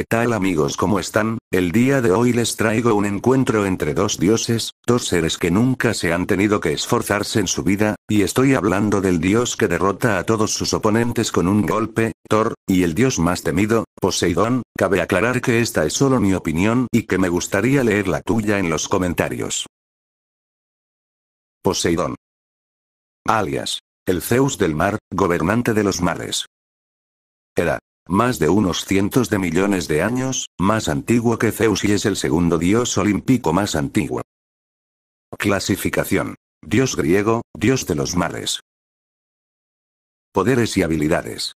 ¿Qué tal amigos? ¿Cómo están? El día de hoy les traigo un encuentro entre dos dioses, dos seres que nunca se han tenido que esforzarse en su vida, y estoy hablando del dios que derrota a todos sus oponentes con un golpe, Thor, y el dios más temido, Poseidón, cabe aclarar que esta es solo mi opinión y que me gustaría leer la tuya en los comentarios. Poseidón. Alias. El Zeus del mar, gobernante de los mares. Era, más de unos cientos de millones de años, más antiguo que Zeus y es el segundo dios olímpico más antiguo. Clasificación. Dios griego, dios de los mares. Poderes y habilidades.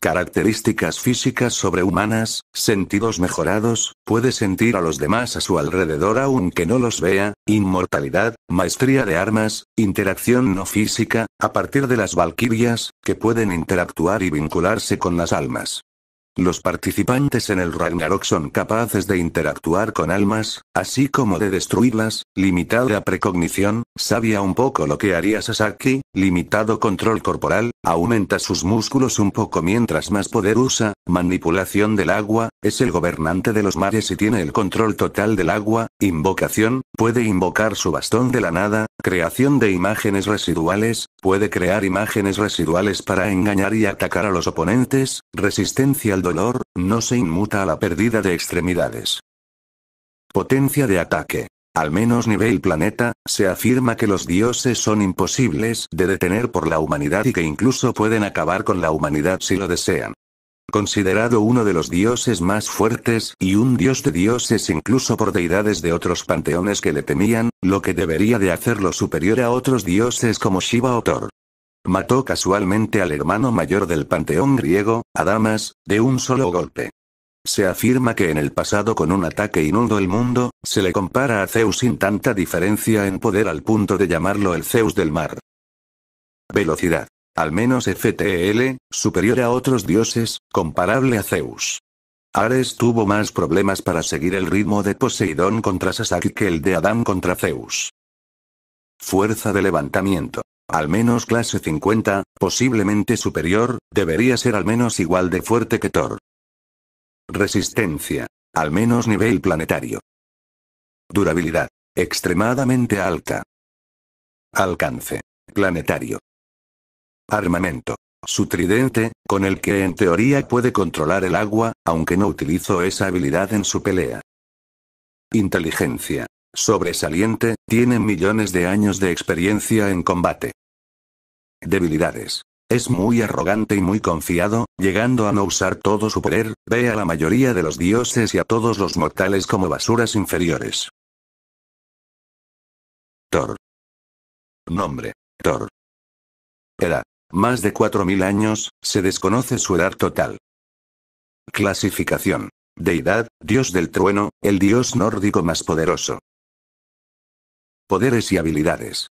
Características físicas sobrehumanas, sentidos mejorados, puede sentir a los demás a su alrededor aunque no los vea, inmortalidad, maestría de armas, interacción no física, a partir de las valquirias, que pueden interactuar y vincularse con las almas. Los participantes en el Ragnarok son capaces de interactuar con almas, así como de destruirlas, limitada precognición, sabía un poco lo que haría Sasaki, limitado control corporal, aumenta sus músculos un poco mientras más poder usa, manipulación del agua, es el gobernante de los mares y tiene el control total del agua, invocación, puede invocar su bastón de la nada, creación de imágenes residuales, puede crear imágenes residuales para engañar y atacar a los oponentes, resistencia al dolor, no se inmuta a la pérdida de extremidades. Potencia de ataque. Al menos nivel planeta, se afirma que los dioses son imposibles de detener por la humanidad y que incluso pueden acabar con la humanidad si lo desean. Considerado uno de los dioses más fuertes, y un dios de dioses incluso por deidades de otros panteones que le temían, lo que debería de hacerlo superior a otros dioses como Shiva o Thor. Mató casualmente al hermano mayor del panteón griego, Adamas, de un solo golpe. Se afirma que en el pasado con un ataque inundó el mundo, se le compara a Zeus sin tanta diferencia en poder al punto de llamarlo el Zeus del mar. Velocidad. Al menos FTL, superior a otros dioses, comparable a Zeus. Ares tuvo más problemas para seguir el ritmo de Poseidón contra Sasaki que el de Adán contra Zeus. Fuerza de levantamiento al menos clase 50, posiblemente superior, debería ser al menos igual de fuerte que Thor. Resistencia. Al menos nivel planetario. Durabilidad. Extremadamente alta. Alcance. Planetario. Armamento. Su tridente, con el que en teoría puede controlar el agua, aunque no utilizo esa habilidad en su pelea. Inteligencia. Sobresaliente, tiene millones de años de experiencia en combate. Debilidades. Es muy arrogante y muy confiado, llegando a no usar todo su poder, ve a la mayoría de los dioses y a todos los mortales como basuras inferiores. Thor. Nombre. Thor. Era. Más de 4.000 años, se desconoce su edad total. Clasificación. Deidad, dios del trueno, el dios nórdico más poderoso poderes y habilidades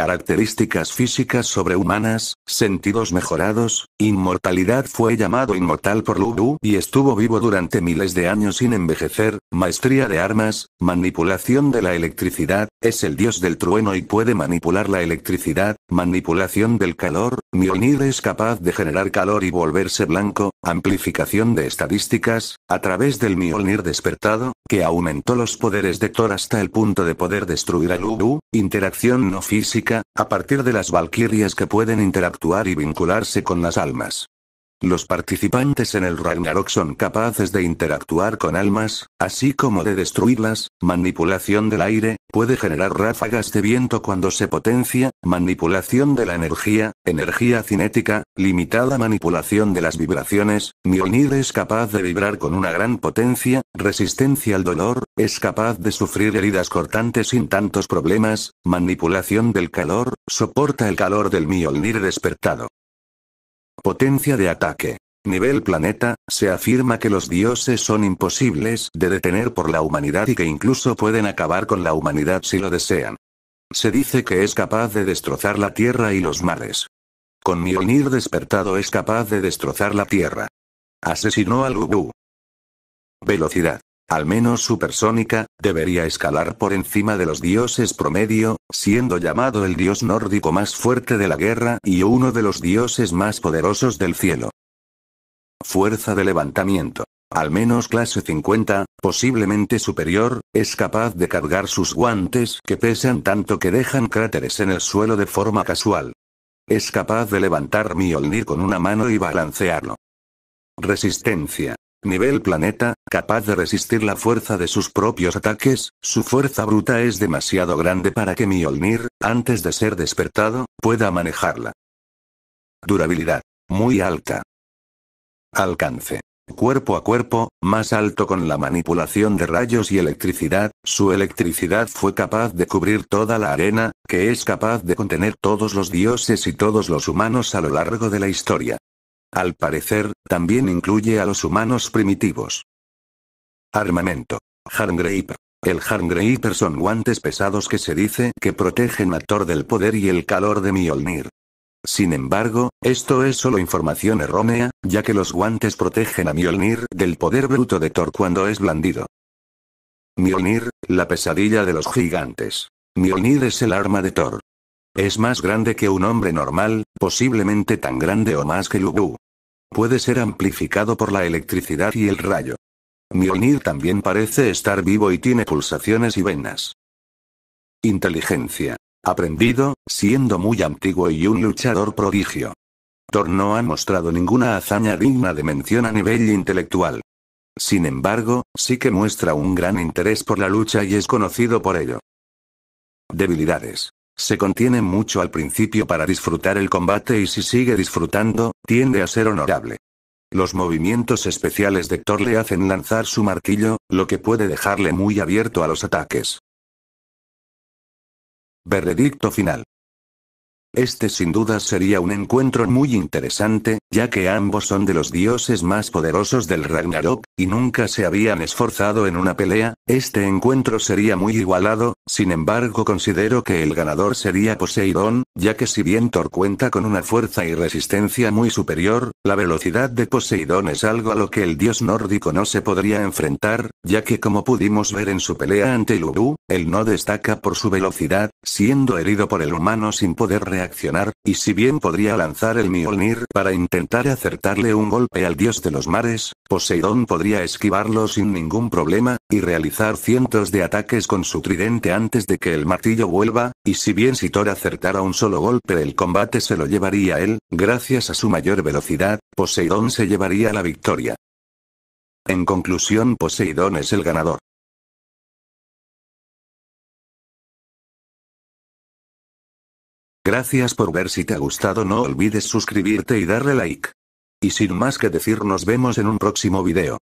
características físicas sobrehumanas, sentidos mejorados, inmortalidad fue llamado inmortal por Lulu y estuvo vivo durante miles de años sin envejecer, maestría de armas, manipulación de la electricidad, es el dios del trueno y puede manipular la electricidad, manipulación del calor, Mjolnir es capaz de generar calor y volverse blanco, amplificación de estadísticas, a través del Mjolnir despertado, que aumentó los poderes de Thor hasta el punto de poder destruir a Lulu, interacción no física a partir de las valquirias que pueden interactuar y vincularse con las almas. Los participantes en el Ragnarok son capaces de interactuar con almas, así como de destruirlas, manipulación del aire, puede generar ráfagas de viento cuando se potencia, manipulación de la energía, energía cinética, limitada manipulación de las vibraciones, Mjolnir es capaz de vibrar con una gran potencia, resistencia al dolor, es capaz de sufrir heridas cortantes sin tantos problemas, manipulación del calor, soporta el calor del Mjolnir despertado. Potencia de ataque. Nivel planeta, se afirma que los dioses son imposibles de detener por la humanidad y que incluso pueden acabar con la humanidad si lo desean. Se dice que es capaz de destrozar la tierra y los mares. Con Mjolnir despertado es capaz de destrozar la tierra. Asesinó al Ubu. Velocidad al menos supersónica, debería escalar por encima de los dioses promedio, siendo llamado el dios nórdico más fuerte de la guerra y uno de los dioses más poderosos del cielo. Fuerza de levantamiento. Al menos clase 50, posiblemente superior, es capaz de cargar sus guantes que pesan tanto que dejan cráteres en el suelo de forma casual. Es capaz de levantar mi Mjolnir con una mano y balancearlo. Resistencia. Nivel planeta, capaz de resistir la fuerza de sus propios ataques, su fuerza bruta es demasiado grande para que Mjolnir, antes de ser despertado, pueda manejarla. Durabilidad. Muy alta. Alcance. Cuerpo a cuerpo, más alto con la manipulación de rayos y electricidad, su electricidad fue capaz de cubrir toda la arena, que es capaz de contener todos los dioses y todos los humanos a lo largo de la historia. Al parecer, también incluye a los humanos primitivos. Armamento. Harngraper. El Harngraper son guantes pesados que se dice que protegen a Thor del poder y el calor de Mjolnir. Sin embargo, esto es solo información errónea, ya que los guantes protegen a Mjolnir del poder bruto de Thor cuando es blandido. Mjolnir, la pesadilla de los gigantes. Mjolnir es el arma de Thor. Es más grande que un hombre normal, posiblemente tan grande o más que Lugu. Puede ser amplificado por la electricidad y el rayo. Mionir también parece estar vivo y tiene pulsaciones y venas. Inteligencia. Aprendido, siendo muy antiguo y un luchador prodigio. Thor no ha mostrado ninguna hazaña digna de mención a nivel intelectual. Sin embargo, sí que muestra un gran interés por la lucha y es conocido por ello. Debilidades. Se contiene mucho al principio para disfrutar el combate y si sigue disfrutando, tiende a ser honorable. Los movimientos especiales de Thor le hacen lanzar su marquillo, lo que puede dejarle muy abierto a los ataques. Veredicto final. Este sin duda sería un encuentro muy interesante, ya que ambos son de los dioses más poderosos del Ragnarok, y nunca se habían esforzado en una pelea, este encuentro sería muy igualado, sin embargo considero que el ganador sería Poseidón, ya que si bien Thor cuenta con una fuerza y resistencia muy superior, la velocidad de Poseidón es algo a lo que el dios nórdico no se podría enfrentar, ya que como pudimos ver en su pelea ante Lulu, él no destaca por su velocidad, siendo herido por el humano sin poder reaccionar accionar y si bien podría lanzar el Mjolnir para intentar acertarle un golpe al dios de los mares, Poseidón podría esquivarlo sin ningún problema, y realizar cientos de ataques con su tridente antes de que el martillo vuelva, y si bien si Thor acertara un solo golpe el combate se lo llevaría él, gracias a su mayor velocidad, Poseidón se llevaría la victoria. En conclusión Poseidón es el ganador. Gracias por ver si te ha gustado no olvides suscribirte y darle like. Y sin más que decir nos vemos en un próximo video.